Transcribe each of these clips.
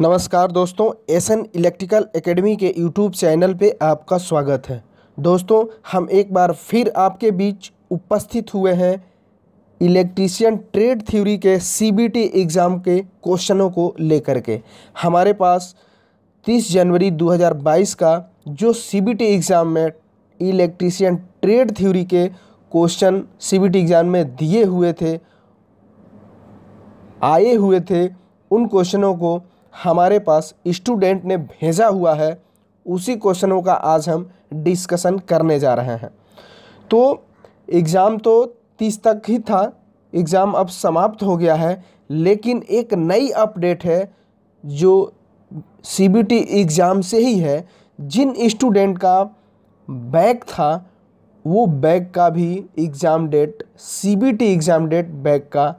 नमस्कार दोस्तों an electrical academy के यूट्यूब चैनल पे आपका स्वागत है दोस्तों हम एक बार फिर आपके बीच उपस्थित हुए हैं इलेक्ट्रीशियन ट्रेड थ्योरी के सीबीटी एग्ज़ाम के क्वेश्चनों को लेकर के हमारे पास 30 जनवरी 2022 का जो सीबीटी एग्ज़ाम में इलेक्ट्रीशियन ट्रेड थ्योरी के क्वेश्चन सी एग्ज़ाम में दिए हुए थे आए हुए थे उन क्वेश्चनों को हमारे पास स्टूडेंट ने भेजा हुआ है उसी क्वेश्चनों का आज हम डिस्कशन करने जा रहे हैं तो एग्ज़ाम तो तीस तक ही था एग्ज़ाम अब समाप्त हो गया है लेकिन एक नई अपडेट है जो सी बी टी एग्ज़ाम से ही है जिन स्टूडेंट का बैग था वो बैग का भी exam date C B T exam date back का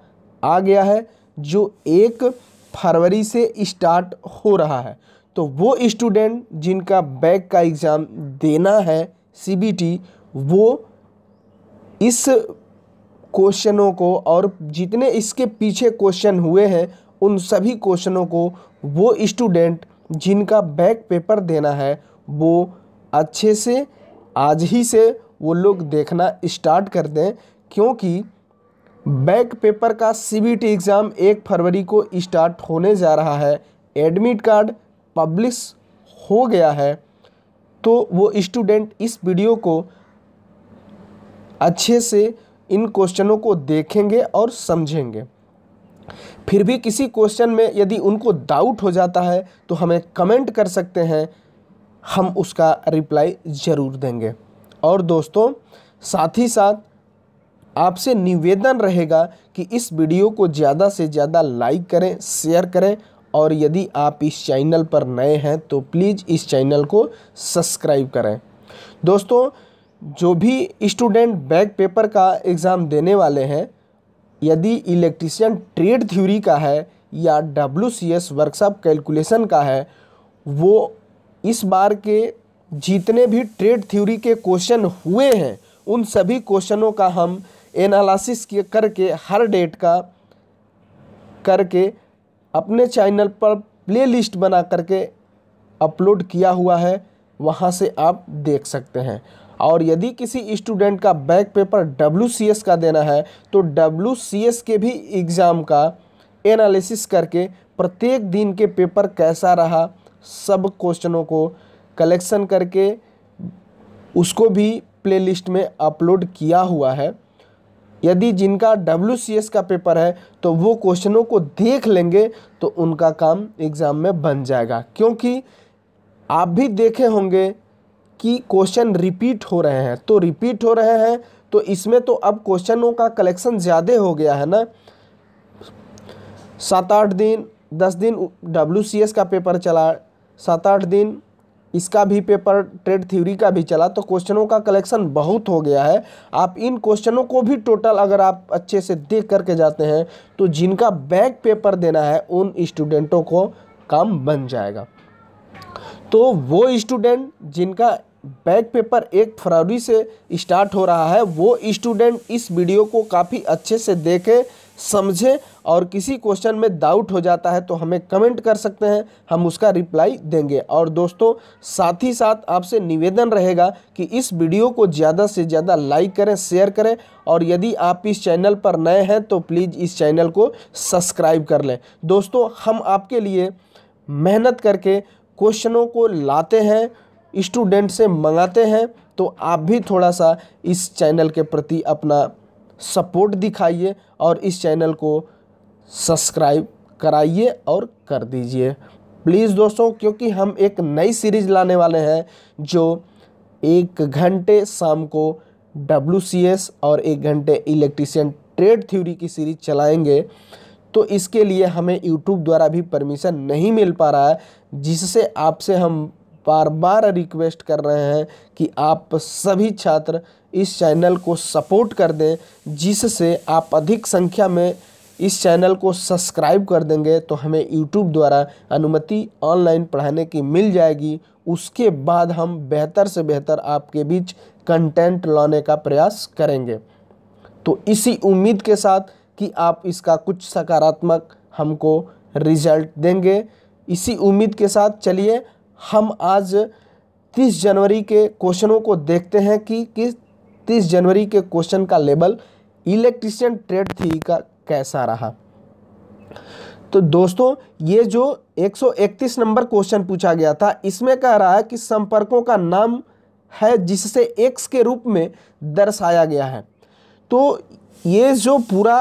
आ गया है जो एक फरवरी से स्टार्ट हो रहा है तो वो स्टूडेंट जिनका बैक का एग्ज़ाम देना है सीबीटी वो इस क्वेश्चनों को और जितने इसके पीछे क्वेश्चन हुए हैं उन सभी क्वेश्चनों को वो स्टूडेंट जिनका बैक पेपर देना है वो अच्छे से आज ही से वो लोग देखना स्टार्ट कर दें क्योंकि बैक पेपर का सीबीटी एग्ज़ाम एक फरवरी को स्टार्ट होने जा रहा है एडमिट कार्ड पब्लिश हो गया है तो वो स्टूडेंट इस वीडियो को अच्छे से इन क्वेश्चनों को देखेंगे और समझेंगे फिर भी किसी क्वेश्चन में यदि उनको डाउट हो जाता है तो हमें कमेंट कर सकते हैं हम उसका रिप्लाई ज़रूर देंगे और दोस्तों साथ ही साथ आपसे निवेदन रहेगा कि इस वीडियो को ज़्यादा से ज़्यादा लाइक करें शेयर करें और यदि आप इस चैनल पर नए हैं तो प्लीज़ इस चैनल को सब्सक्राइब करें दोस्तों जो भी स्टूडेंट बैक पेपर का एग्ज़ाम देने वाले हैं यदि इलेक्ट्रिशियन ट्रेड थ्योरी का है या W C S workshop calculation का है वो इस बार के जितने भी ट्रेड थ्योरी के क्वेश्चन हुए हैं उन सभी क्वेश्चनों का हम एनालिसिस करके हर डेट का करके अपने चैनल पर प्लेलिस्ट बना करके अपलोड किया हुआ है वहाँ से आप देख सकते हैं और यदि किसी स्टूडेंट का बैक पेपर डब्ल्यू का देना है तो डब्ल्यू के भी एग्ज़ाम का एनालिसिस करके प्रत्येक दिन के पेपर कैसा रहा सब क्वेश्चनों को कलेक्शन करके उसको भी प्लेलिस्ट में अपलोड किया हुआ है यदि जिनका डब्ल्यू का पेपर है तो वो क्वेश्चनों को देख लेंगे तो उनका काम एग्ज़ाम में बन जाएगा क्योंकि आप भी देखे होंगे कि क्वेश्चन रिपीट हो रहे हैं तो रिपीट हो रहे हैं तो इसमें तो अब क्वेश्चनों का कलेक्शन ज़्यादा हो गया है ना सात आठ दिन दस दिन डब्ल्यू का पेपर चला सात आठ दिन इसका भी पेपर ट्रेड थ्योरी का भी चला तो क्वेश्चनों का कलेक्शन बहुत हो गया है आप इन क्वेश्चनों को भी टोटल अगर आप अच्छे से देख करके जाते हैं तो जिनका बैक पेपर देना है उन स्टूडेंटों को काम बन जाएगा तो वो स्टूडेंट जिनका बैक पेपर एक फरवरी से स्टार्ट हो रहा है वो स्टूडेंट इस वीडियो को काफ़ी अच्छे से देखें समझें और किसी क्वेश्चन में डाउट हो जाता है तो हमें कमेंट कर सकते हैं हम उसका रिप्लाई देंगे और दोस्तों साथ ही साथ आपसे निवेदन रहेगा कि इस वीडियो को ज़्यादा से ज़्यादा लाइक करें शेयर करें और यदि आप इस चैनल पर नए हैं तो प्लीज़ इस चैनल को सब्सक्राइब कर लें दोस्तों हम आपके लिए मेहनत करके क्वेश्चनों को लाते हैं स्टूडेंट से मंगाते हैं तो आप भी थोड़ा सा इस चैनल के प्रति अपना सपोर्ट दिखाइए और इस चैनल को सब्सक्राइब कराइए और कर दीजिए प्लीज़ दोस्तों क्योंकि हम एक नई सीरीज लाने वाले हैं जो एक घंटे शाम को डब्ल्यू और एक घंटे इलेक्ट्रीशियन ट्रेड थ्योरी की सीरीज चलाएंगे तो इसके लिए हमें यूट्यूब द्वारा भी परमिशन नहीं मिल पा रहा है जिससे आपसे हम बार बार रिक्वेस्ट कर रहे हैं कि आप सभी छात्र इस चैनल को सपोर्ट कर दें जिससे आप अधिक संख्या में इस चैनल को सब्सक्राइब कर देंगे तो हमें यूट्यूब द्वारा अनुमति ऑनलाइन पढ़ाने की मिल जाएगी उसके बाद हम बेहतर से बेहतर आपके बीच कंटेंट लाने का प्रयास करेंगे तो इसी उम्मीद के साथ कि आप इसका कुछ सकारात्मक हमको रिजल्ट देंगे इसी उम्मीद के साथ चलिए हम आज 30 जनवरी के क्वेश्चनों को देखते हैं कि किस इकतीस जनवरी के क्वेश्चन का लेबल इलेक्ट्रिशियन ट्रेड थी का कैसा रहा तो दोस्तों ये जो 131 नंबर क्वेश्चन पूछा गया था इसमें कह रहा है कि संपर्कों का नाम है जिससे एक्स के रूप में दर्शाया गया है तो ये जो पूरा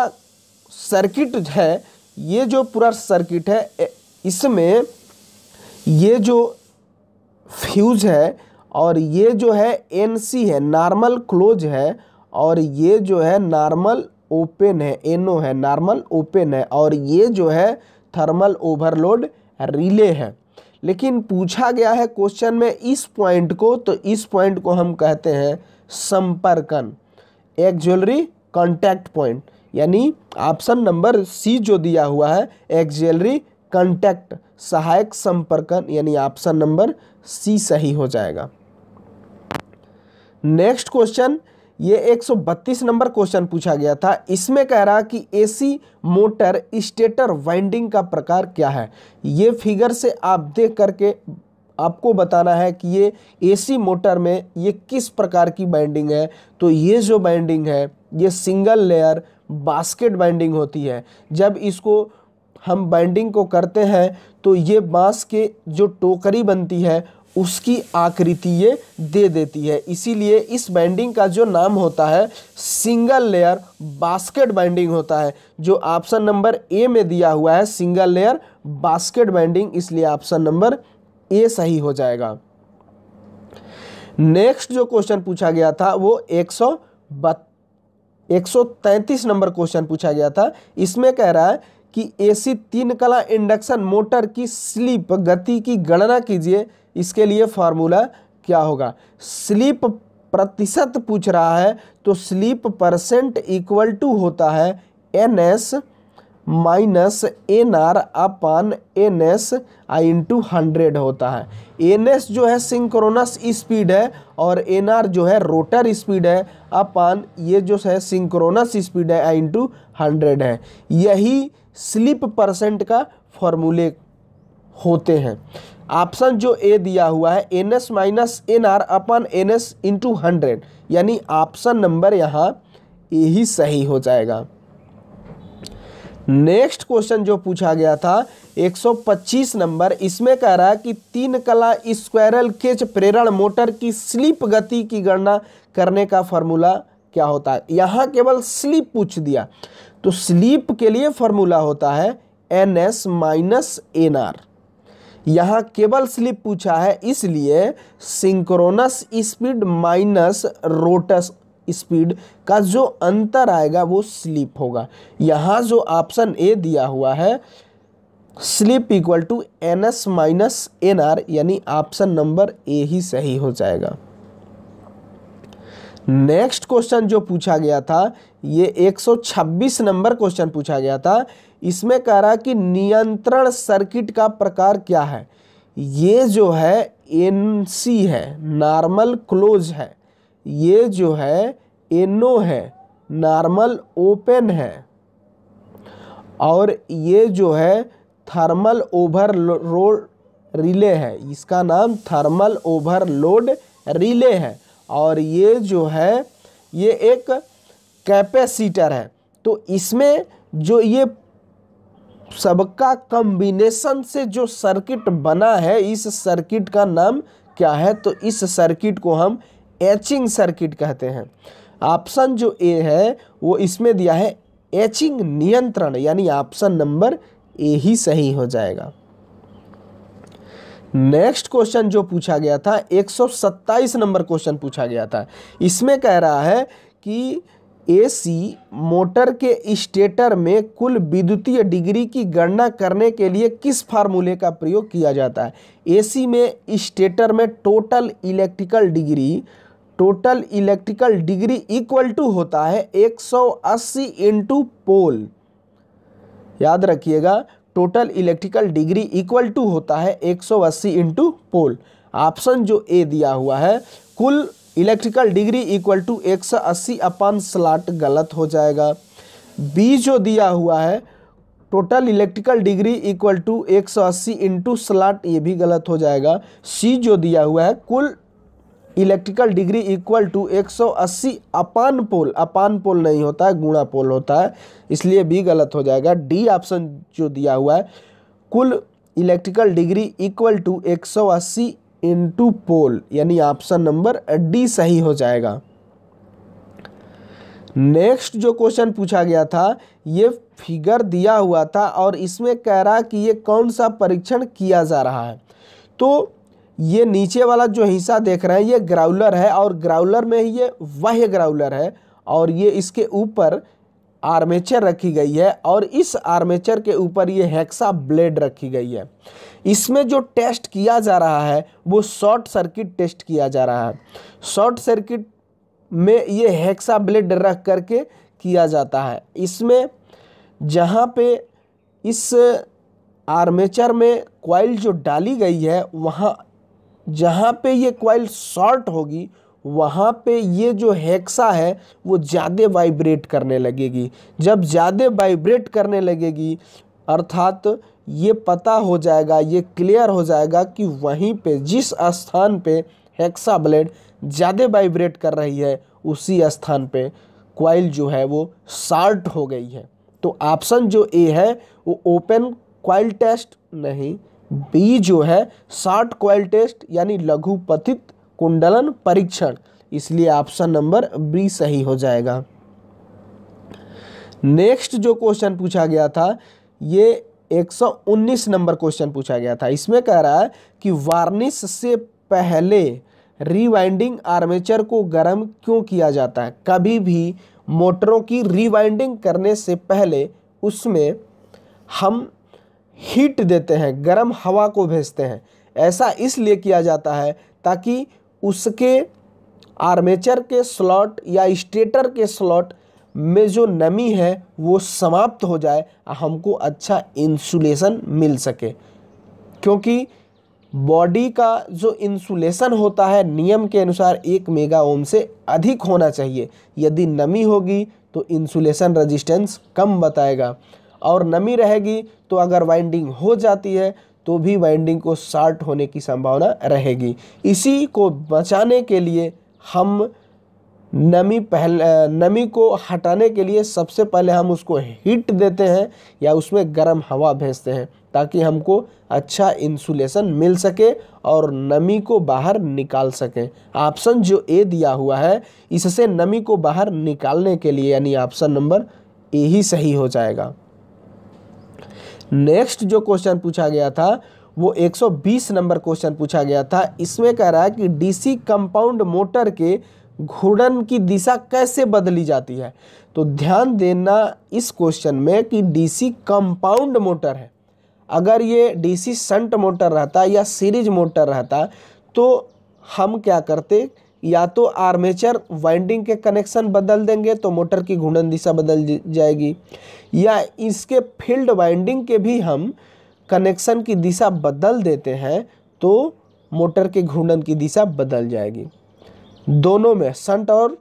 सर्किट है ये जो पूरा सर्किट है इसमें ये जो फ्यूज है और ये जो है एन सी है नॉर्मल क्लोज है और ये जो है नॉर्मल ओपन है एन ओ है नॉर्मल ओपन है और ये जो है थर्मल ओवरलोड रिले है लेकिन पूछा गया है क्वेश्चन में इस पॉइंट को तो इस पॉइंट को हम कहते हैं संपर्कन एक ज्वेलरी कॉन्टैक्ट पॉइंट यानी ऑप्शन नंबर सी जो दिया हुआ है ज्वेलरी कॉन्टैक्ट सहायक संपर्कन यानी ऑप्शन नंबर सी सही हो जाएगा नेक्स्ट क्वेश्चन ये 132 नंबर क्वेश्चन पूछा गया था इसमें कह रहा कि एसी मोटर स्टेटर वाइंडिंग का प्रकार क्या है ये फिगर से आप देख करके आपको बताना है कि ये एसी मोटर में ये किस प्रकार की बाइंडिंग है तो ये जो बाइंडिंग है ये सिंगल लेयर बास्केट बाइंडिंग होती है जब इसको हम बाइंडिंग को करते हैं तो ये बांस के जो टोकरी बनती है उसकी आकृति ये दे देती है इसीलिए इस बाइंडिंग का जो नाम होता है सिंगल लेयर बास्केट बाइंडिंग होता है जो ऑप्शन नंबर ए में दिया हुआ है सिंगल लेयर बास्केट बाइंडिंग इसलिए ऑप्शन नंबर ए सही हो जाएगा नेक्स्ट जो क्वेश्चन पूछा गया था वो एक सौ एक सौ तैंतीस नंबर क्वेश्चन पूछा गया था इसमें कह रहा है कि एसी तीन कला इंडक्शन मोटर की स्लीप गति की गणना कीजिए इसके लिए फार्मूला क्या होगा स्लीप प्रतिशत पूछ रहा है तो स्लीप परसेंट इक्वल टू होता है N S minus N R upon N S I into hundred होता है एन एस जो है सिंक्रोनस स्पीड है और एन आर जो है रोटर स्पीड है अपन ये जो है सिंक्रोनस स्पीड है आई इंटू हंड्रेड है यही स्लिप परसेंट का फॉर्मूले होते हैं ऑप्शन जो ए दिया हुआ है N S minus N R upon N S into hundred यानी ऑप्शन नंबर यहाँ ए ही सही हो जाएगा नेक्स्ट क्वेश्चन जो पूछा गया था 125 नंबर इसमें कह रहा है कि तीन कला स्क्वायरल केच प्रेरण मोटर की स्लिप गति की गणना करने का फॉर्मूला क्या होता है यहाँ केवल स्लिप पूछ दिया तो स्लिप के लिए फॉर्मूला होता है N S minus N R यहाँ केबल स्लिप पूछा है इसलिए synchronous speed minus rotor's speed का जो अंतर आएगा वो स्लिप होगा यहाँ जो ऑप्शन ए दिया हुआ है slip equal to N S minus N R यानी ऑप्शन नंबर ए ही सही हो जाएगा नेक्स्ट क्वेश्चन जो पूछा गया था ये 126 नंबर क्वेश्चन पूछा गया था इसमें कह रहा है कि नियंत्रण सर्किट का प्रकार क्या है ये जो है एन सी है नॉर्मल क्लोज है ये जो है एनो है नॉर्मल ओपन है और ये जो है थर्मल ओवरलोड रिले है इसका नाम थर्मल ओवरलोड रिले है और ये जो है ये एक कैपेसिटर है तो इसमें जो ये सबका कम्बिनेशन से जो सर्किट बना है इस सर्किट का नाम क्या है तो इस सर्किट को हम एचिंग सर्किट कहते हैं ऑप्शन जो ए है वो इसमें दिया है एचिंग नियंत्रण यानी ऑप्शन नंबर ए ही सही हो जाएगा नेक्स्ट क्वेश्चन जो पूछा गया था 127 नंबर क्वेश्चन पूछा गया था इसमें कह रहा है कि एसी मोटर के स्टेटर में कुल विद्युतीय डिग्री की गणना करने के लिए किस फार्मूले का प्रयोग किया जाता है एसी में स्टेटर में total electrical degree total electrical degree equal to होता है 180 सौ अस्सी इंटू पोल याद रखिएगा total electrical degree equal to होता है 180 सौ अस्सी इंटू पोल ऑप्शन जो ए दिया हुआ है कुल इलेक्ट्रिकल डिग्री इक्वल टू एक सौ अस्सी अपन स्लाट गलत हो जाएगा बी जो दिया हुआ है total electrical degree equal to एक सौ अस्सी इंटू स्लाट ये भी गलत हो जाएगा सी जो दिया हुआ है कुल electrical degree equal to 180 upon pole upon pole नहीं होता है गुणा पोल होता है इसलिए भी गलत हो जाएगा डी ऑप्शन जो दिया हुआ है कुल electrical degree equal to 180 into pole यानी ऑप्शन नंबर डी सही हो जाएगा नेक्स्ट जो क्वेश्चन पूछा गया था ये फिगर दिया हुआ था और इसमें कह रहा कि ये कौन सा परीक्षण किया जा रहा है तो ये नीचे वाला जो हिस्सा देख रहे हैं ये ग्राउलर है और ग्राउलर में ही ये वह ग्राउलर है और ये इसके ऊपर आर्मेचर रखी गई है और इस आर्मेचर के ऊपर ये हेक्सा ब्लेड रखी गई है इसमें जो टेस्ट किया जा रहा है वो शॉर्ट सर्किट टेस्ट किया जा रहा है शॉर्ट सर्किट में ये हेक्सा ब्लेड रख करके किया जाता है इसमें जहाँ पे इस आर्मेचर में कॉइल जो डाली गई है वहाँ जहाँ पे ये क्वाइल शॉर्ट होगी वहाँ पे ये जो हेक्सा है वो ज़्यादा वाइब्रेट करने लगेगी जब ज़्यादा वाइब्रेट करने लगेगी अर्थात ये पता हो जाएगा ये क्लियर हो जाएगा कि वहीं पे जिस स्थान पे हेक्सा ब्लेड ज़्यादा वाइब्रेट कर रही है उसी स्थान पे क्वाइल जो है वो शार्ट हो गई है तो ऑप्शन जो ए है वो ओपन क्वाइल टेस्ट नहीं बी जो है शार्ट क्वाइल टेस्ट यानी लघुपतित कुंडलन परीक्षण इसलिए ऑप्शन नंबर बी सही हो जाएगा नेक्स्ट जो क्वेश्चन पूछा गया था ये 119 नंबर क्वेश्चन पूछा गया था इसमें कह रहा है कि वार्निश से पहले रीवाइंडिंग आर्मेचर को गर्म क्यों किया जाता है कभी भी मोटरों की रीवाइंडिंग करने से पहले उसमें हम हीट देते हैं गर्म हवा को भेजते हैं ऐसा इसलिए किया जाता है ताकि उसके आर्मेचर के स्लॉट या स्टेटर के स्लॉट में जो नमी है वो समाप्त हो जाए हमको अच्छा इंसुलेशन मिल सके क्योंकि बॉडी का जो इंसुलेशन होता है नियम के अनुसार एक मेगा ओम से अधिक होना चाहिए यदि नमी होगी तो इंसुलेशन रेजिस्टेंस कम बताएगा और नमी रहेगी तो अगर वाइंडिंग हो जाती है तो भी वाइंडिंग को शार्ट होने की संभावना रहेगी इसी को बचाने के लिए हम नमी पहले नमी को हटाने के लिए सबसे पहले हम उसको हीट देते हैं या उसमें गर्म हवा भेजते हैं ताकि हमको अच्छा इंसुलेशन मिल सके और नमी को बाहर निकाल सकें ऑप्शन जो ए दिया हुआ है इससे नमी को बाहर निकालने के लिए यानी ऑप्शन नंबर ए ही सही हो जाएगा नेक्स्ट जो क्वेश्चन पूछा गया था वो 120 नंबर क्वेश्चन पूछा गया था इसमें कह रहा है कि डीसी कंपाउंड मोटर के घूर्णन की दिशा कैसे बदली जाती है तो ध्यान देना इस क्वेश्चन में कि डीसी कंपाउंड मोटर है अगर ये डीसी संट मोटर रहता या सीरीज मोटर रहता तो हम क्या करते या तो आर्मेचर वाइंडिंग के कनेक्शन बदल देंगे तो मोटर की घूर्णन दिशा बदल जाएगी या इसके फील्ड वाइंडिंग के भी हम कनेक्शन की दिशा बदल देते हैं तो मोटर के घूर्णन की दिशा बदल जाएगी दोनों में संट और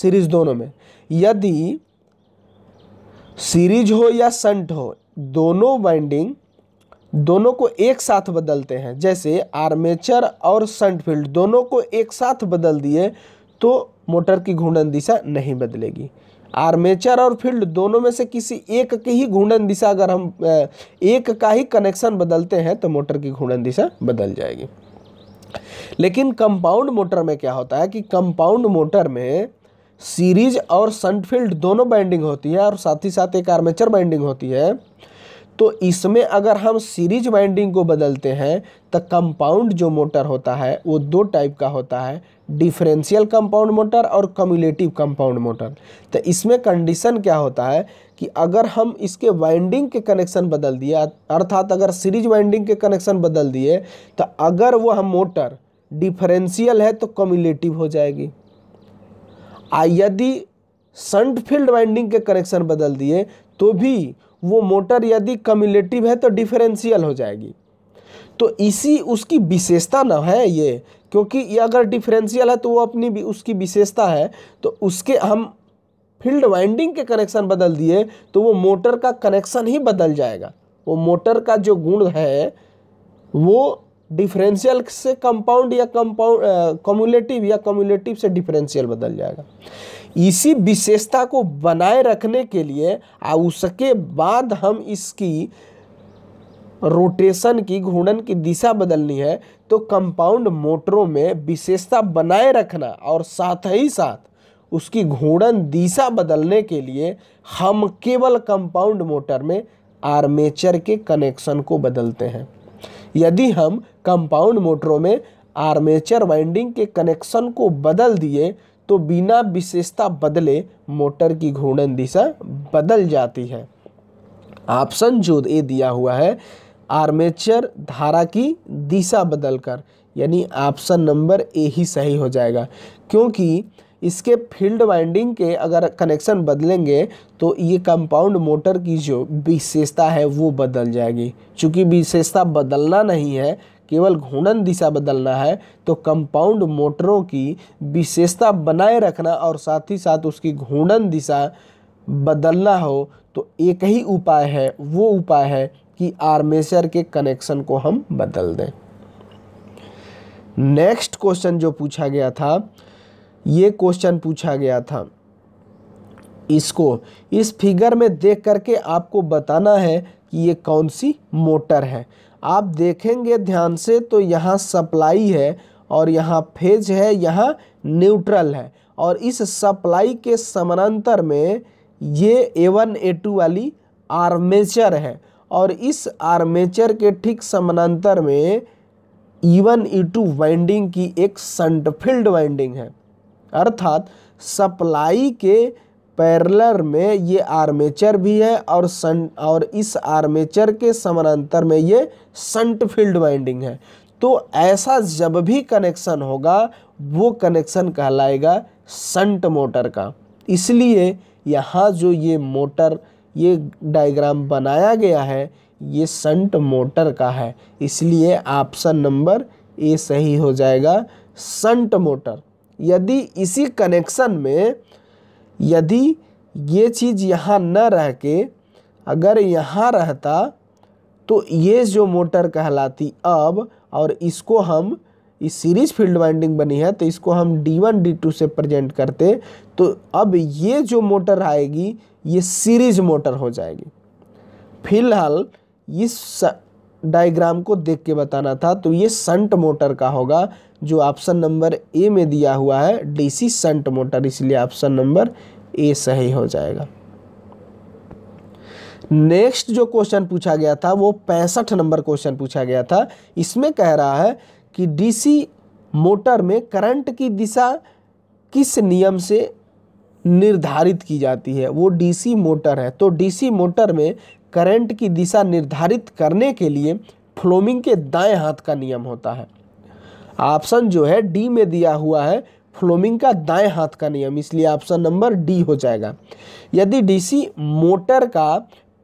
सीरीज दोनों में यदि सीरीज हो या संट हो दोनों वाइंडिंग दोनों को एक साथ बदलते हैं जैसे आर्मेचर और संट फील्ड दोनों को एक साथ बदल दिए तो मोटर की घूर्णन दिशा नहीं बदलेगी आर्मेचर और फील्ड दोनों में से किसी एक की ही घूर्णन दिशा अगर हम एक का ही कनेक्शन बदलते हैं तो मोटर की घूर्णन दिशा बदल जाएगी लेकिन कंपाउंड मोटर में क्या होता है कि कंपाउंड मोटर में सीरीज और सनफील्ड दोनों बाइंडिंग होती है और साथ ही साथ एक आर्मेचर बाइंडिंग होती है तो इसमें अगर हम सीरीज वाइंडिंग को बदलते हैं तो कंपाउंड जो मोटर होता है वो दो टाइप का होता है डिफरेंशियल कंपाउंड मोटर और कम्युलेटिव कंपाउंड मोटर तो इसमें कंडीशन क्या होता है कि अगर हम इसके वाइंडिंग के कनेक्शन बदल दिए अर्थात अगर सीरीज वाइंडिंग के कनेक्शन बदल दिए तो अगर वह मोटर डिफरेंशियल है तो कम्युलेटिव हो जाएगी आ यदि संट फील्ड वाइंडिंग के कनेक्शन बदल दिए तो भी वो मोटर यदि कम्युलेटिव है तो डिफरेंशियल हो जाएगी तो इसी उसकी विशेषता ना है ये क्योंकि ये अगर डिफरेंशियल है तो वो अपनी भी उसकी विशेषता है तो उसके हम फील्ड वाइंडिंग के कनेक्शन बदल दिए तो वो मोटर का कनेक्शन ही बदल जाएगा वो मोटर का जो गुण है वो डिफरेंशियल से कंपाउंड या कंपाउंड कम्युलेटिव या कम्युलेटिव से डिफरेंशियल बदल जाएगा इसी विशेषता को बनाए रखने के लिए आ उसके बाद हम इसकी रोटेशन की घूर्णन की दिशा बदलनी है तो कंपाउंड मोटरों में विशेषता बनाए रखना और साथ ही साथ उसकी घूर्णन दिशा बदलने के लिए हम केवल कंपाउंड मोटर में आर्मेचर के कनेक्शन को बदलते हैं यदि हम कंपाउंड मोटरों में आर्मेचर वाइंडिंग के कनेक्शन को बदल दिए तो बिना विशेषता बदले मोटर की घूर्णन दिशा बदल जाती है ऑप्शन जो ए दिया हुआ है आर्मेचर धारा की दिशा बदलकर यानी ऑप्शन नंबर ए ही सही हो जाएगा क्योंकि इसके फील्ड वाइंडिंग के अगर कनेक्शन बदलेंगे तो ये कंपाउंड मोटर की जो विशेषता है वो बदल जाएगी क्योंकि विशेषता बदलना नहीं है केवल घूर्णन दिशा बदलना है तो कंपाउंड मोटरों की विशेषता बनाए रखना और साथ ही साथ उसकी घूर्णन दिशा बदलना हो तो एक ही उपाय है वो उपाय है कि आर्मेचर के कनेक्शन को हम बदल दें नेक्स्ट क्वेश्चन जो पूछा गया था ये क्वेश्चन पूछा गया था इसको इस फिगर में देख करके आपको बताना है कि ये कौन सी मोटर है आप देखेंगे ध्यान से तो यहाँ सप्लाई है और यहाँ फेज है यहाँ न्यूट्रल है और इस सप्लाई के समानांतर में ये ए वन ए टू वाली आर्मेचर है और इस आर्मेचर के ठीक समानांतर में E one E two winding की एक सन्टफील्ड वाइंडिंग है अर्थात सप्लाई के पैरलर में ये आर्मेचर भी है और सन और इस आर्मेचर के समानांतर में ये संट फील्ड वाइंडिंग है तो ऐसा जब भी कनेक्शन होगा वो कनेक्शन कहलाएगा संट मोटर का इसलिए यहाँ जो ये मोटर ये डायग्राम बनाया गया है ये संट मोटर का है इसलिए ऑप्शन नंबर ए सही हो जाएगा संट मोटर यदि इसी कनेक्शन में यदि ये चीज़ यहाँ न रह के अगर यहाँ रहता तो ये जो मोटर कहलाती अब और इसको हम इस सीरीज फील्ड वाइंडिंग बनी है तो इसको हम D1 D2 से प्रेजेंट करते तो अब ये जो मोटर आएगी ये सीरीज मोटर हो जाएगी फिलहाल इस डायग्राम को देख के बताना था तो ये संट मोटर का होगा जो ऑप्शन नंबर ए में दिया हुआ है डीसी संट मोटर इसलिए ऑप्शन नंबर ए सही हो जाएगा नेक्स्ट जो क्वेश्चन पूछा गया था वो पैंसठ नंबर क्वेश्चन पूछा गया था इसमें कह रहा है कि डीसी मोटर में करंट की दिशा किस नियम से निर्धारित की जाती है वो डीसी मोटर है तो डीसी मोटर में करंट की दिशा निर्धारित करने के लिए फ्लोमिंग के दाएं हाथ का नियम होता है ऑप्शन जो है डी में दिया हुआ है फ्लोमिंग का दाएं हाथ का नियम इसलिए ऑप्शन नंबर डी हो जाएगा यदि डीसी मोटर का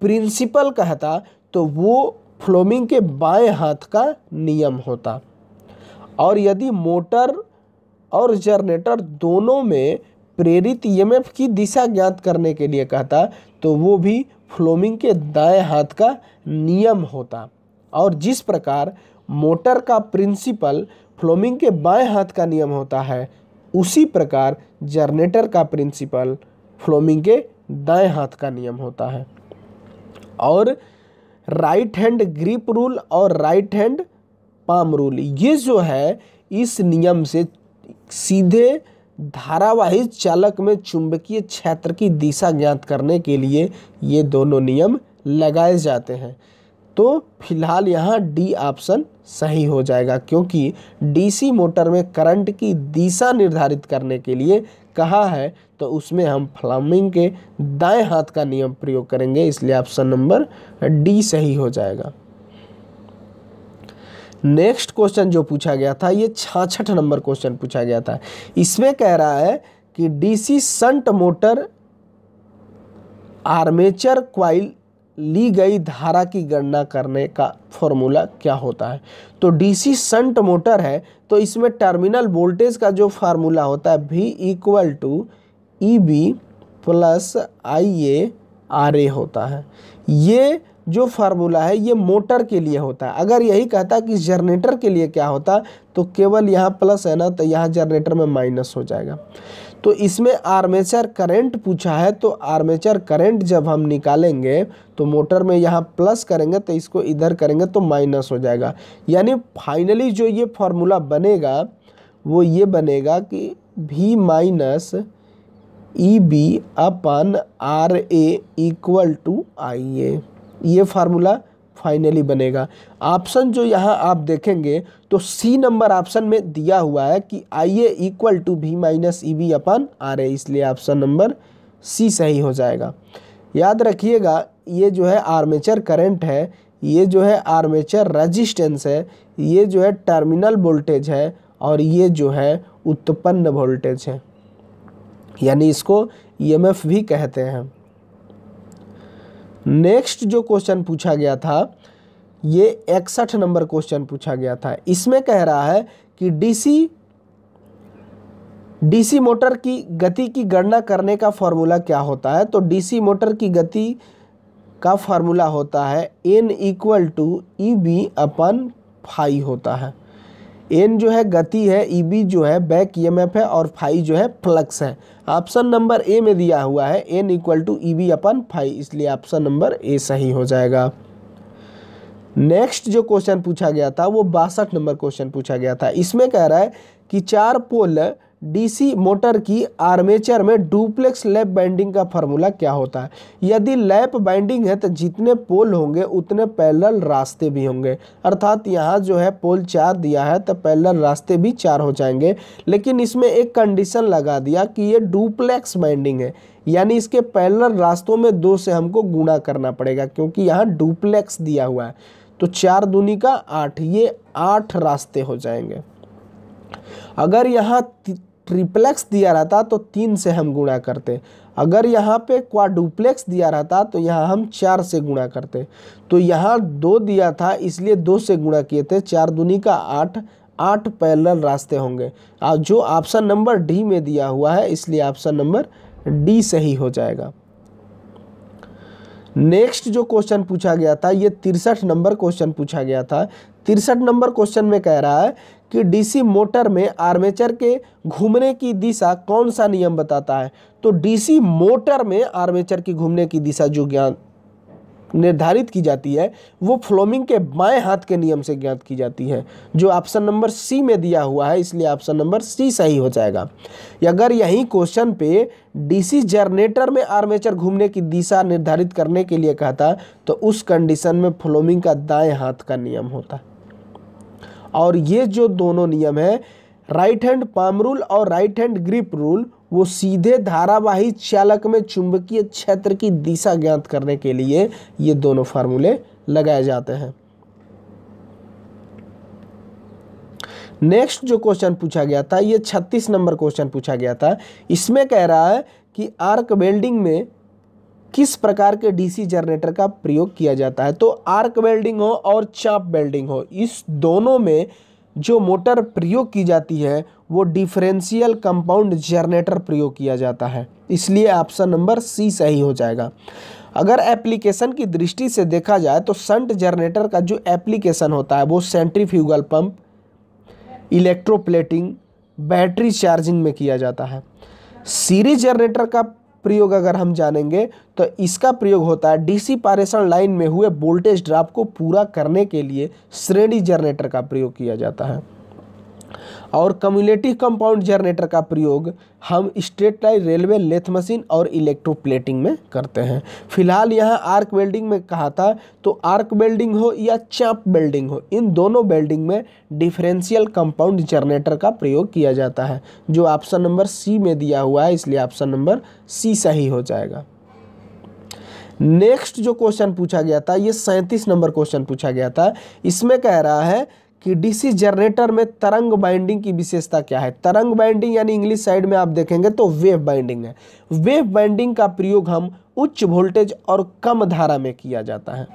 प्रिंसिपल कहता तो वो फ्लोमिंग के बाएं हाथ का नियम होता और यदि मोटर और जनरेटर दोनों में प्रेरित ईएमएफ की दिशा ज्ञात करने के लिए कहता तो वो भी फ्लोमिंग के दाएं हाथ का नियम होता और जिस प्रकार मोटर का प्रिंसिपल फ्लोमिंग के बाएं हाथ का नियम होता है उसी प्रकार जनरेटर का प्रिंसिपल फ्लोमिंग के दाएं हाथ का नियम होता है और राइट हैंड ग्रिप रूल और राइट हैंड पाम रूल ये जो है इस नियम से सीधे धारावाही चालक में चुंबकीय क्षेत्र की दिशा ज्ञात करने के लिए ये दोनों नियम लगाए जाते हैं तो फिलहाल यहाँ डी ऑप्शन सही हो जाएगा क्योंकि डीसी मोटर में करंट की दिशा निर्धारित करने के लिए कहा है तो उसमें हम फ्लमिंग के दाएं हाथ का नियम प्रयोग करेंगे इसलिए ऑप्शन नंबर डी सही हो जाएगा नेक्स्ट क्वेश्चन जो पूछा गया था ये छाछठ नंबर क्वेश्चन पूछा गया था इसमें कह रहा है कि DC shunt motor armature coil ली गई धारा की गणना करने का फॉर्मूला क्या होता है तो डीसी संट मोटर है तो इसमें टर्मिनल वोल्टेज का जो फार्मूला होता है V equal to E B plus I A R A होता है ये जो फार्मूला है ये मोटर के लिए होता है अगर यही कहता कि जनरेटर के लिए क्या होता तो केवल यहाँ प्लस है ना तो यहाँ जनरेटर में माइनस हो जाएगा तो इसमें आर्मेचर करंट पूछा है तो आर्मेचर करंट जब हम निकालेंगे तो मोटर में यहाँ प्लस करेंगे तो इसको इधर करेंगे तो माइनस हो जाएगा यानी फाइनली जो ये फॉर्मूला बनेगा वो ये बनेगा कि V minus E B upon R A equal to I A ये फार्मूला फाइनली बनेगा ऑप्शन जो यहाँ आप देखेंगे तो सी नंबर ऑप्शन में दिया हुआ है कि I A equal to V minus E V upon R A इसलिए ऑप्शन नंबर सी सही हो जाएगा याद रखिएगा ये जो है आर्मेचर करंट है ये जो है आर्मेचर रेजिस्टेंस है ये जो है टर्मिनल वोल्टेज है और ये जो है उत्पन्न वोल्टेज है यानी इसको ईएमएफ e भी कहते हैं नेक्स्ट जो क्वेश्चन पूछा गया था ये इकसठ नंबर क्वेश्चन पूछा गया था इसमें कह रहा है कि डीसी डीसी मोटर की गति की गणना करने का फॉर्मूला क्या होता है तो डीसी मोटर की गति का फॉर्मूला होता है N equal to E B upon phi होता है एन जो है गति है ई e बी जो है बैक ईएमएफ है और फाई जो है फ्लक्स है ऑप्शन नंबर ए में दिया हुआ है N equal to E B upon phi इसलिए ऑप्शन नंबर ए सही हो जाएगा नेक्स्ट जो क्वेश्चन पूछा गया था वो बासठ नंबर क्वेश्चन पूछा गया था इसमें कह रहा है कि चार पोल डीसी मोटर की आर्मेचर में डुप्लेक्स लैप बाइंडिंग का फार्मूला क्या होता है यदि लैप बाइंडिंग है तो जितने पोल होंगे उतने पैरेलल रास्ते भी होंगे अर्थात यहाँ जो है पोल चार दिया है तो पैरेलल रास्ते भी चार हो जाएंगे लेकिन इसमें एक कंडीशन लगा दिया कि ये डुप्लेक्स बाइंडिंग है यानी इसके पैरेलल रास्तों में दो से हमको गुणा करना पड़ेगा क्योंकि यहाँ डुप्लेक्स दिया हुआ है तो चार दूनी का आठ ये आठ रास्ते हो जाएंगे अगर यहाँ ट्रिप्लेक्स दिया रहता तो तीन से हम गुणा करते अगर यहाँ पे क्वाडुप्लेक्स दिया रहता तो यहाँ हम चार से गुणा करते तो यहाँ दो दिया था इसलिए दो से गुणा किए थे चार दूनी का आठ आठ पैरेलल रास्ते होंगे जो ऑप्शन नंबर डी में दिया हुआ है इसलिए ऑप्शन नंबर डी सही हो जाएगा नेक्स्ट जो क्वेश्चन पूछा गया था ये तिरसठ नंबर क्वेश्चन पूछा गया था तिरसठ नंबर क्वेश्चन में कह रहा है कि डीसी मोटर में आर्मेचर के घूमने की दिशा कौन सा नियम बताता है तो डीसी मोटर में आर्मेचर की घूमने की दिशा जो ज्ञान निर्धारित की जाती है वो फ्लोमिंग के बाएं हाथ के नियम से ज्ञात की जाती है जो ऑप्शन नंबर सी में दिया हुआ है इसलिए ऑप्शन नंबर सी सही हो जाएगा अगर यही क्वेश्चन पे डीसी जनरेटर में आर्मेचर घूमने की दिशा निर्धारित करने के लिए कहता तो उस कंडीशन में फ्लोमिंग का दाएँ हाथ का नियम होता और ये जो दोनों नियम है राइट हैंड पाम रूल और राइट हैंड ग्रिप रूल वो सीधे धारावाही चालक में चुंबकीय क्षेत्र की दिशा ज्ञात करने के लिए ये दोनों फार्मूले लगाए जाते हैं नेक्स्ट जो क्वेश्चन पूछा गया था ये छत्तीस नंबर क्वेश्चन पूछा गया था इसमें कह रहा है कि आर्क वेल्डिंग में किस प्रकार के डीसी जनरेटर का प्रयोग किया जाता है तो आर्क वेल्डिंग हो और चाप वेल्डिंग हो इस दोनों में जो मोटर प्रयोग की जाती है वो डिफरेंशियल कंपाउंड जनरेटर प्रयोग किया जाता है इसलिए ऑप्शन नंबर सी सही हो जाएगा अगर एप्लीकेशन की दृष्टि से देखा जाए तो संट जनरेटर का जो एप्लीकेशन होता है वो centrifugal pump electroplating battery charging में किया जाता है सीरीज जनरेटर का प्रयोग अगर हम जानेंगे तो इसका प्रयोग होता है डीसी पारेशन लाइन में हुए वोल्टेज ड्रॉप को पूरा करने के लिए श्रेणी जनरेटर का प्रयोग किया जाता है और कम्युनिटी कंपाउंड जनरेटर का प्रयोग हम straight line railway lathe machine और इलेक्ट्रोप्लेटिंग में करते हैं फिलहाल यहाँ आर्क वेल्डिंग में कहा था तो आर्क वेल्डिंग हो या चाप वेल्डिंग हो इन दोनों वेल्डिंग में डिफरेंशियल कंपाउंड जनरेटर का प्रयोग किया जाता है जो ऑप्शन नंबर सी में दिया हुआ है इसलिए ऑप्शन नंबर सी सही हो जाएगा नेक्स्ट जो क्वेश्चन पूछा गया था ये सैंतीस नंबर क्वेश्चन पूछा गया था इसमें कह रहा है कि डीसी जनरेटर में तरंग बाइंडिंग की विशेषता क्या है तरंग बाइंडिंग यानी इंग्लिश साइड में आप देखेंगे तो वेव बाइंडिंग है वेव बाइंडिंग का प्रयोग हम उच्च वोल्टेज और कम धारा में किया जाता है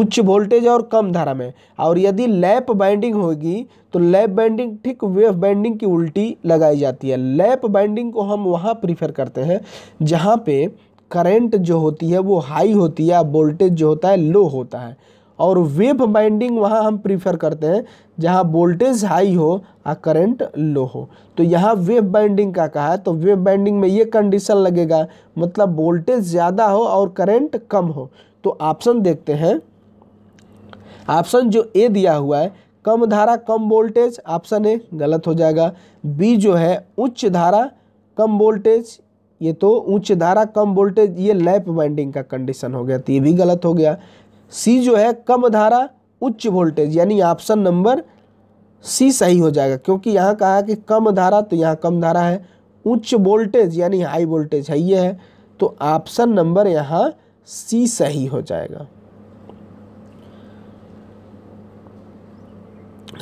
उच्च वोल्टेज और कम धारा में और यदि लैप बाइंडिंग होगी तो लैप बाइंडिंग ठीक वेव बाइंडिंग की उल्टी लगाई जाती है लैप बाइंडिंग को हम वहाँ प्रीफर करते हैं जहाँ पे करंट जो होती है वो हाई होती है वोल्टेज जो होता है लो होता है और वेब बाइंडिंग वहाँ हम प्रीफर करते हैं जहाँ वोल्टेज हाई हो और करंट लो हो तो यहाँ वेब बाइंडिंग का कहा है तो वेब बाइंडिंग में ये कंडीशन लगेगा मतलब वोल्टेज ज़्यादा हो और करंट कम हो तो ऑप्शन देखते हैं ऑप्शन जो ए दिया हुआ है कम धारा कम वोल्टेज ऑप्शन ए गलत हो जाएगा बी जो है उच्च धारा कम वोल्टेज ये तो उच्च धारा कम वोल्टेज ये लैप बाइंडिंग का कंडीशन हो गया तो ये भी गलत हो गया सी जो है कम धारा उच्च वोल्टेज यानी ऑप्शन नंबर सी सही हो जाएगा क्योंकि यहाँ कहा कि कम धारा तो यहाँ कम धारा है उच्च वोल्टेज यानी हाई वोल्टेज है ये है तो ऑप्शन नंबर यहाँ सी सही हो जाएगा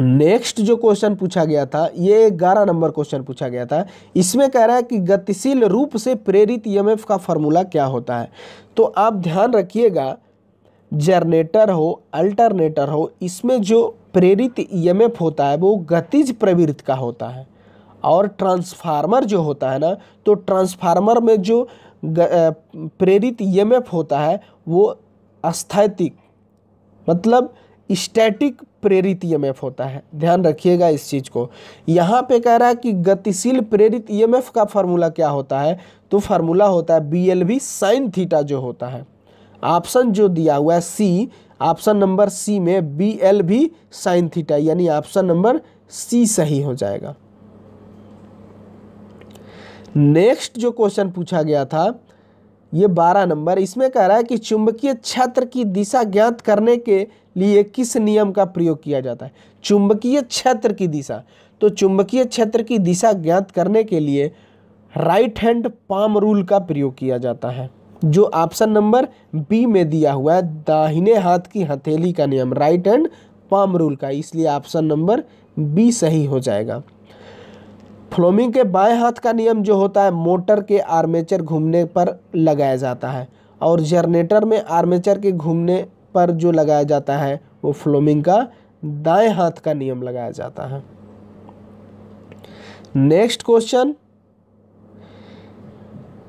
नेक्स्ट जो क्वेश्चन पूछा गया था ये ग्यारह नंबर क्वेश्चन पूछा गया था इसमें कह रहा है कि गतिशील रूप से प्रेरित ईएमएफ e का फॉर्मूला क्या होता है तो आप ध्यान रखिएगा जरनेटर हो अल्टरनेटर हो इसमें जो प्रेरित ईएमएफ e होता है वो गतिज प्रवृत्त का होता है और ट्रांसफार्मर जो होता है ना तो ट्रांसफार्मर में जो प्रेरित ईएमएफ e होता है वो अस्थैतिक मतलब स्टैटिक प्रेरित ईएमएफ e होता है ध्यान रखिएगा इस चीज़ को यहाँ पे कह रहा है कि गतिशील प्रेरित ईएमएफ का फार्मूला क्या होता है तो फार्मूला होता है बी एल साइन थीटा जो होता है ऑप्शन जो दिया हुआ है सी ऑप्शन नंबर सी में B L V sine theta यानी ऑप्शन नंबर सी सही हो जाएगा नेक्स्ट जो क्वेश्चन पूछा गया था ये बारह नंबर इसमें कह रहा है कि चुंबकीय क्षेत्र की दिशा ज्ञात करने के लिए किस नियम का प्रयोग किया जाता है चुंबकीय क्षेत्र की दिशा तो चुंबकीय क्षेत्र की दिशा ज्ञात करने के लिए राइट हैंड पाम रूल का प्रयोग किया जाता है जो ऑप्शन नंबर बी में दिया हुआ है दाहिने हाथ की हथेली का नियम राइट एंड पाम रूल का इसलिए ऑप्शन नंबर बी सही हो जाएगा फ्लोमिंग के बाएं हाथ का नियम जो होता है मोटर के आर्मेचर घूमने पर लगाया जाता है और जनरेटर में आर्मेचर के घूमने पर जो लगाया जाता है वो फ्लोमिंग का दाएं हाथ का नियम लगाया जाता है नेक्स्ट क्वेश्चन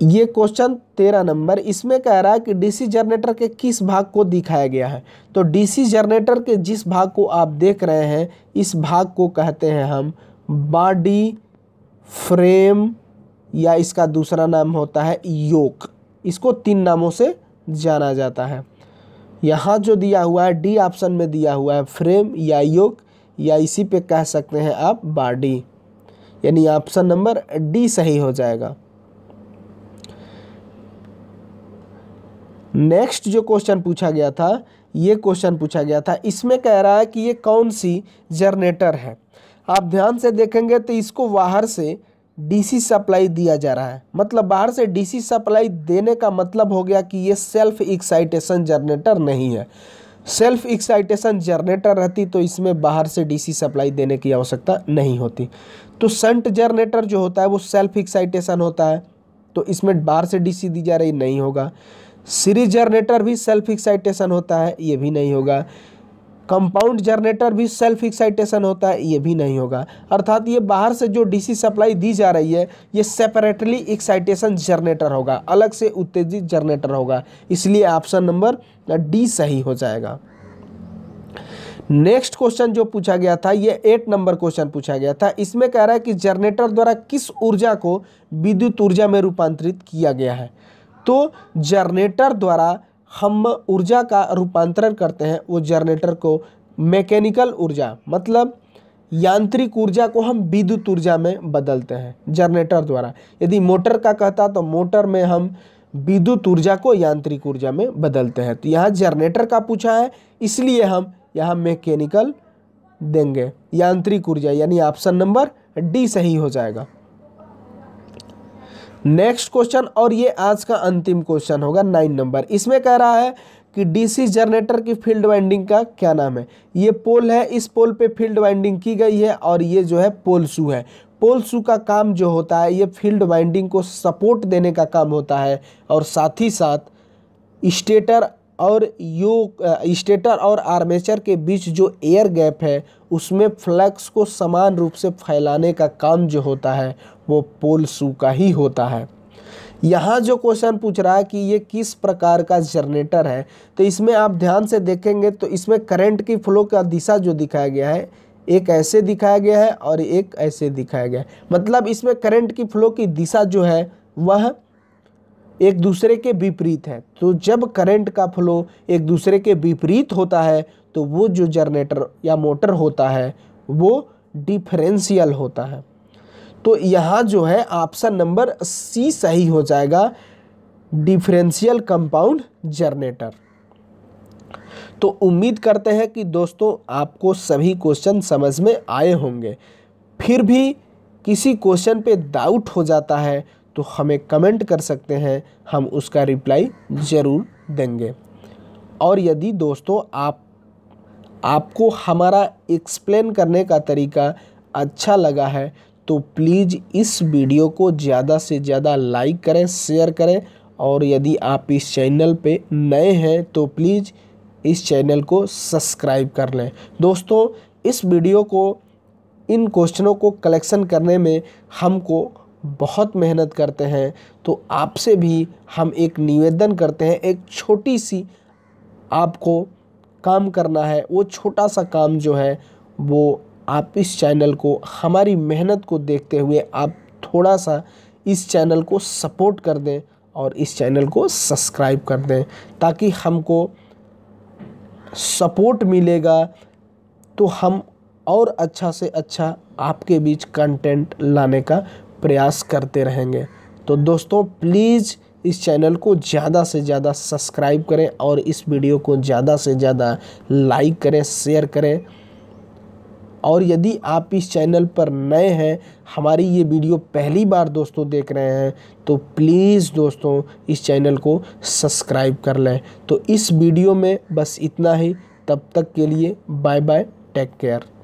ये क्वेश्चन तेरह नंबर इसमें कह रहा है कि डीसी जनरेटर के किस भाग को दिखाया गया है तो डीसी जनरेटर के जिस भाग को आप देख रहे हैं इस भाग को कहते हैं हम बॉडी फ्रेम या इसका दूसरा नाम होता है योक इसको तीन नामों से जाना जाता है यहाँ जो दिया हुआ है डी ऑप्शन में दिया हुआ है फ्रेम या योक या इसी पे कह सकते हैं आप बॉडी यानी ऑप्शन नंबर डी सही हो जाएगा नेक्स्ट जो क्वेश्चन पूछा गया था ये क्वेश्चन पूछा गया था इसमें कह रहा है कि ये कौन सी जनरेटर है आप ध्यान से देखेंगे तो इसको बाहर से डीसी सप्लाई दिया जा रहा है मतलब बाहर से डीसी सप्लाई देने का मतलब हो गया कि ये सेल्फ एक्साइटेशन जनरेटर नहीं है सेल्फ एक्साइटेशन जनरेटर रहती तो इसमें बाहर से डीसी सप्लाई देने की आवश्यकता नहीं होती तो संट जनरेटर जो होता है वो सेल्फ एक्साइटेशन होता है तो इसमें बाहर से डीसी दी जा रही नहीं होगा सीरीज जनरेटर भी सेल्फ एक्साइटेशन होता है ये भी नहीं होगा कंपाउंड जनरेटर भी सेल्फ एक्साइटेशन होता है ये भी नहीं होगा अर्थात ये बाहर से जो डीसी सप्लाई दी जा रही है ये सेपरेटली एक्साइटेशन जनरेटर होगा अलग से उत्तेजित जनरेटर होगा इसलिए ऑप्शन नंबर डी सही हो जाएगा नेक्स्ट क्वेश्चन जो पूछा गया था ये एट नंबर क्वेश्चन पूछा गया था इसमें कह रहा है कि जनरेटर द्वारा किस ऊर्जा को विद्युत ऊर्जा में रूपांतरित किया गया है तो जनरेटर द्वारा हम ऊर्जा का रूपांतरण करते हैं वो जनरेटर को मैकेनिकल ऊर्जा मतलब यांत्रिक ऊर्जा को हम विद्युत ऊर्जा में बदलते हैं जनरेटर द्वारा यदि मोटर का कहता तो मोटर में हम विद्युत ऊर्जा को यांत्रिक ऊर्जा में बदलते हैं तो यहाँ जनरेटर का पूछा है इसलिए हम यहाँ मैकेनिकल देंगे यांत्रिक ऊर्जा यानी ऑप्शन नंबर डी सही हो जाएगा नेक्स्ट क्वेश्चन और ये आज का अंतिम क्वेश्चन होगा नाइन नंबर इसमें कह रहा है कि डीसी जनरेटर की फील्ड वाइंडिंग का क्या नाम है ये पोल है इस पोल पे फील्ड वाइंडिंग की गई है और ये जो है पोल शू है पोल शू का काम जो होता है ये फील्ड वाइंडिंग को सपोर्ट देने का काम होता है और साथ ही साथ स्टेटर और यो स्टेटर और आर्मेचर के बीच जो एयर गैप है उसमें फ्लैक्स को समान रूप से फैलाने का काम जो होता है वो पोल शू का ही होता है यहाँ जो क्वेश्चन पूछ रहा है कि ये किस प्रकार का जनरेटर है तो इसमें आप ध्यान से देखेंगे तो इसमें करंट की फ्लो का दिशा जो दिखाया गया है एक ऐसे दिखाया गया है और एक ऐसे दिखाया गया है मतलब इसमें करंट की फ्लो की दिशा जो है वह एक दूसरे के विपरीत हैं तो जब करंट का फ्लो एक दूसरे के विपरीत होता है तो वो जो जनरेटर या मोटर होता है वो डिफरेंशियल होता है तो यहाँ जो है ऑप्शन नंबर सी सही हो जाएगा डिफरेंशियल कंपाउंड जनरेटर तो उम्मीद करते हैं कि दोस्तों आपको सभी क्वेश्चन समझ में आए होंगे फिर भी किसी क्वेश्चन पे डाउट हो जाता है तो हमें कमेंट कर सकते हैं हम उसका रिप्लाई ज़रूर देंगे और यदि दोस्तों आप आपको हमारा एक्सप्लेन करने का तरीका अच्छा लगा है तो प्लीज़ इस वीडियो को ज़्यादा से ज़्यादा लाइक करें शेयर करें और यदि आप इस चैनल पे नए हैं तो प्लीज़ इस चैनल को सब्सक्राइब कर लें दोस्तों इस वीडियो को इन क्वेश्चनों को कलेक्शन करने में हमको बहुत मेहनत करते हैं तो आपसे भी हम एक निवेदन करते हैं एक छोटी सी आपको काम करना है वो छोटा सा काम जो है वो आप इस चैनल को हमारी मेहनत को देखते हुए आप थोड़ा सा इस चैनल को सपोर्ट कर दें और इस चैनल को सब्सक्राइब कर दें ताकि हमको सपोर्ट मिलेगा तो हम और अच्छा से अच्छा आपके बीच कंटेंट लाने का प्रयास करते रहेंगे तो दोस्तों प्लीज़ इस चैनल को ज़्यादा से ज़्यादा सब्सक्राइब करें और इस वीडियो को ज़्यादा से ज़्यादा लाइक करें शेयर करें और यदि आप इस चैनल पर नए हैं हमारी ये वीडियो पहली बार दोस्तों देख रहे हैं तो प्लीज़ दोस्तों इस चैनल को सब्सक्राइब कर लें तो इस वीडियो में बस इतना ही तब तक के लिए बाय बाय टेक केयर